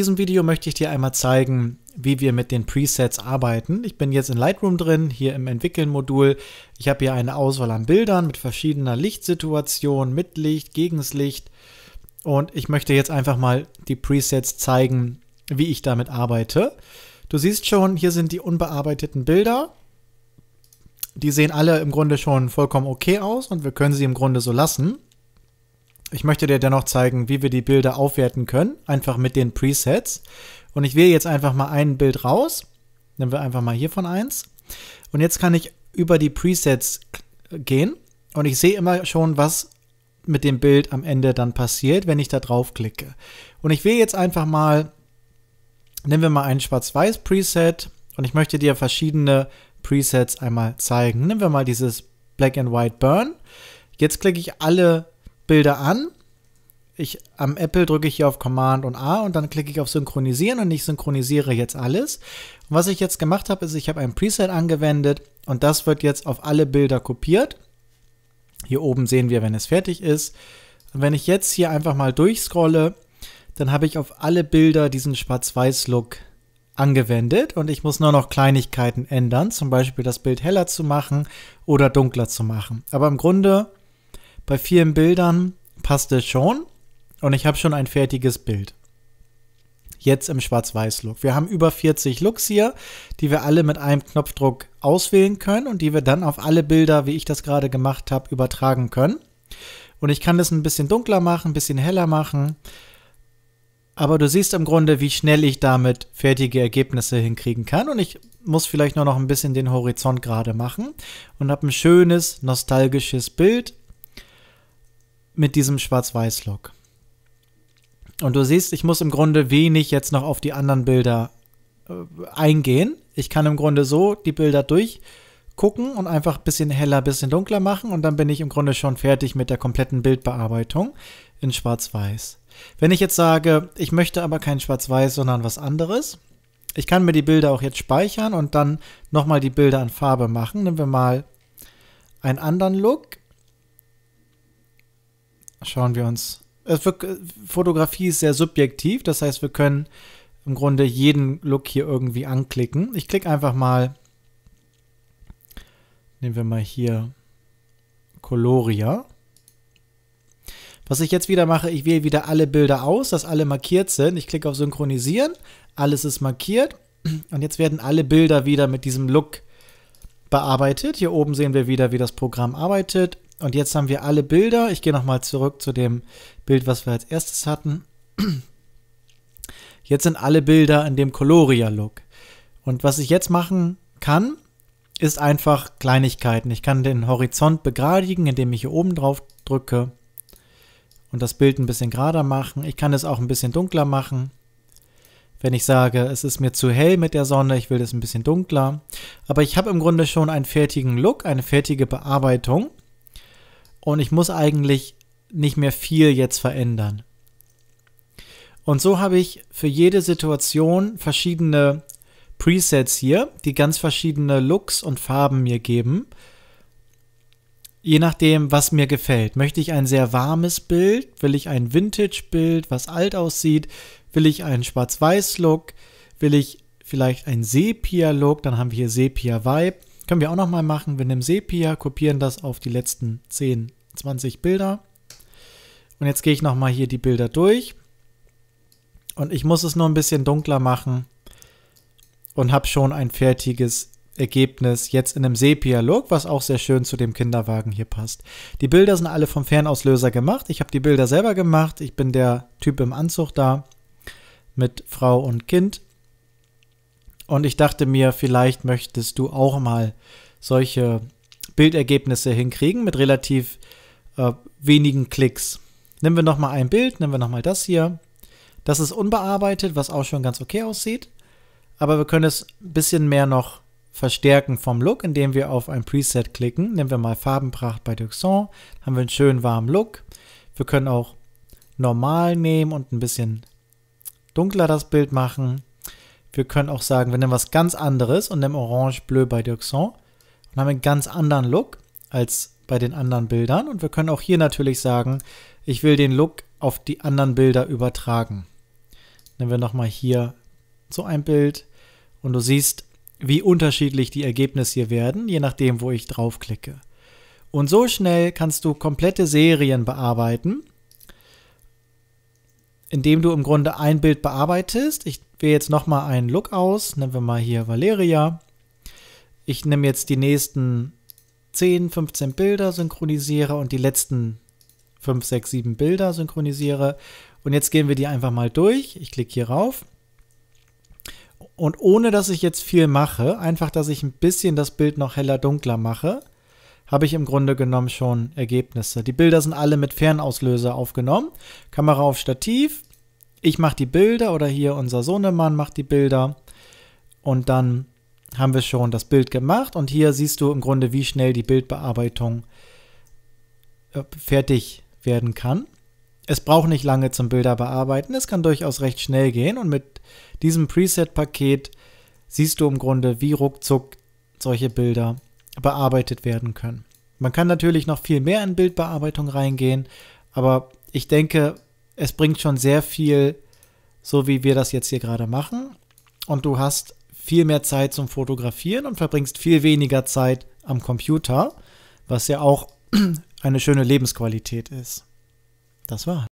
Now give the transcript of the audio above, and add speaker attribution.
Speaker 1: In diesem Video möchte ich dir einmal zeigen, wie wir mit den Presets arbeiten. Ich bin jetzt in Lightroom drin, hier im Entwickeln-Modul. Ich habe hier eine Auswahl an Bildern mit verschiedener Lichtsituation, mit Licht, gegen das Licht. Und ich möchte jetzt einfach mal die Presets zeigen, wie ich damit arbeite. Du siehst schon, hier sind die unbearbeiteten Bilder. Die sehen alle im Grunde schon vollkommen okay aus und wir können sie im Grunde so lassen. Ich möchte dir dennoch zeigen, wie wir die Bilder aufwerten können, einfach mit den Presets. Und ich wähle jetzt einfach mal ein Bild raus. Nehmen wir einfach mal hiervon eins. Und jetzt kann ich über die Presets gehen und ich sehe immer schon, was mit dem Bild am Ende dann passiert, wenn ich da drauf klicke. Und ich wähle jetzt einfach mal, nehmen wir mal ein Schwarz-Weiß-Preset und ich möchte dir verschiedene Presets einmal zeigen. Nehmen wir mal dieses Black and White Burn. Jetzt klicke ich alle Bilder an. Ich, am Apple drücke ich hier auf Command und A und dann klicke ich auf Synchronisieren und ich synchronisiere jetzt alles. Und was ich jetzt gemacht habe, ist, ich habe ein Preset angewendet und das wird jetzt auf alle Bilder kopiert. Hier oben sehen wir, wenn es fertig ist. Und wenn ich jetzt hier einfach mal durchscrolle, dann habe ich auf alle Bilder diesen Schwarz-Weiß-Look angewendet und ich muss nur noch Kleinigkeiten ändern, zum Beispiel das Bild heller zu machen oder dunkler zu machen. Aber im Grunde bei vielen Bildern passt es schon und ich habe schon ein fertiges Bild. Jetzt im Schwarz-Weiß-Look. Wir haben über 40 Looks hier, die wir alle mit einem Knopfdruck auswählen können und die wir dann auf alle Bilder, wie ich das gerade gemacht habe, übertragen können. Und ich kann das ein bisschen dunkler machen, ein bisschen heller machen. Aber du siehst im Grunde, wie schnell ich damit fertige Ergebnisse hinkriegen kann. Und ich muss vielleicht nur noch ein bisschen den Horizont gerade machen und habe ein schönes, nostalgisches Bild mit diesem Schwarz-Weiß-Look. Und du siehst, ich muss im Grunde wenig jetzt noch auf die anderen Bilder äh, eingehen. Ich kann im Grunde so die Bilder durchgucken und einfach ein bisschen heller, ein bisschen dunkler machen und dann bin ich im Grunde schon fertig mit der kompletten Bildbearbeitung in Schwarz-Weiß. Wenn ich jetzt sage, ich möchte aber kein Schwarz-Weiß, sondern was anderes, ich kann mir die Bilder auch jetzt speichern und dann nochmal die Bilder an Farbe machen. Nehmen wir mal einen anderen Look schauen wir uns. Äh, Fotografie ist sehr subjektiv, das heißt, wir können im Grunde jeden Look hier irgendwie anklicken. Ich klicke einfach mal, nehmen wir mal hier Coloria. Was ich jetzt wieder mache, ich wähle wieder alle Bilder aus, dass alle markiert sind. Ich klicke auf Synchronisieren, alles ist markiert und jetzt werden alle Bilder wieder mit diesem Look bearbeitet. Hier oben sehen wir wieder, wie das Programm arbeitet. Und jetzt haben wir alle Bilder. Ich gehe nochmal zurück zu dem Bild, was wir als erstes hatten. Jetzt sind alle Bilder in dem Coloria-Look. Und was ich jetzt machen kann, ist einfach Kleinigkeiten. Ich kann den Horizont begradigen, indem ich hier oben drauf drücke und das Bild ein bisschen gerader machen. Ich kann es auch ein bisschen dunkler machen. Wenn ich sage, es ist mir zu hell mit der Sonne, ich will das ein bisschen dunkler. Aber ich habe im Grunde schon einen fertigen Look, eine fertige Bearbeitung und ich muss eigentlich nicht mehr viel jetzt verändern. Und so habe ich für jede Situation verschiedene Presets hier, die ganz verschiedene Looks und Farben mir geben. Je nachdem, was mir gefällt. Möchte ich ein sehr warmes Bild? Will ich ein Vintage-Bild, was alt aussieht? Will ich einen Schwarz-Weiß-Look? Will ich vielleicht einen Sepia-Look? Dann haben wir hier Sepia-Vibe. Können wir auch nochmal machen. Wir nehmen Sepia, kopieren das auf die letzten 10, 20 Bilder. Und jetzt gehe ich nochmal hier die Bilder durch. Und ich muss es nur ein bisschen dunkler machen und habe schon ein fertiges Ergebnis jetzt in einem Sepia-Look, was auch sehr schön zu dem Kinderwagen hier passt. Die Bilder sind alle vom Fernauslöser gemacht. Ich habe die Bilder selber gemacht. Ich bin der Typ im Anzug da mit Frau und Kind. Und ich dachte mir, vielleicht möchtest du auch mal solche Bildergebnisse hinkriegen mit relativ äh, wenigen Klicks. Nehmen wir nochmal ein Bild, nehmen wir nochmal das hier. Das ist unbearbeitet, was auch schon ganz okay aussieht. Aber wir können es ein bisschen mehr noch verstärken vom Look, indem wir auf ein Preset klicken. Nehmen wir mal Farbenpracht bei Duxon. Haben wir einen schönen warmen Look. Wir können auch normal nehmen und ein bisschen dunkler das Bild machen. Wir können auch sagen, wir nehmen was ganz anderes und nehmen Orange Bleu bei Dirkson und haben einen ganz anderen Look als bei den anderen Bildern. Und wir können auch hier natürlich sagen, ich will den Look auf die anderen Bilder übertragen. Nehmen wir nochmal hier so ein Bild und du siehst, wie unterschiedlich die Ergebnisse hier werden, je nachdem, wo ich draufklicke. Und so schnell kannst du komplette Serien bearbeiten, indem du im Grunde ein Bild bearbeitest. Ich wähle jetzt nochmal einen Look aus, nehmen wir mal hier Valeria. Ich nehme jetzt die nächsten 10, 15 Bilder, synchronisiere und die letzten 5, 6, 7 Bilder synchronisiere. Und jetzt gehen wir die einfach mal durch. Ich klicke hier rauf. Und ohne dass ich jetzt viel mache, einfach, dass ich ein bisschen das Bild noch heller, dunkler mache, habe ich im Grunde genommen schon Ergebnisse. Die Bilder sind alle mit Fernauslöser aufgenommen. Kamera auf Stativ, ich mache die Bilder oder hier unser Sohnemann macht die Bilder und dann haben wir schon das Bild gemacht und hier siehst du im Grunde, wie schnell die Bildbearbeitung äh, fertig werden kann. Es braucht nicht lange zum Bilder bearbeiten, es kann durchaus recht schnell gehen und mit diesem Preset-Paket siehst du im Grunde, wie ruckzuck solche Bilder bearbeitet werden können. Man kann natürlich noch viel mehr in Bildbearbeitung reingehen, aber ich denke, es bringt schon sehr viel, so wie wir das jetzt hier gerade machen. Und du hast viel mehr Zeit zum Fotografieren und verbringst viel weniger Zeit am Computer, was ja auch eine schöne Lebensqualität ist. Das war's.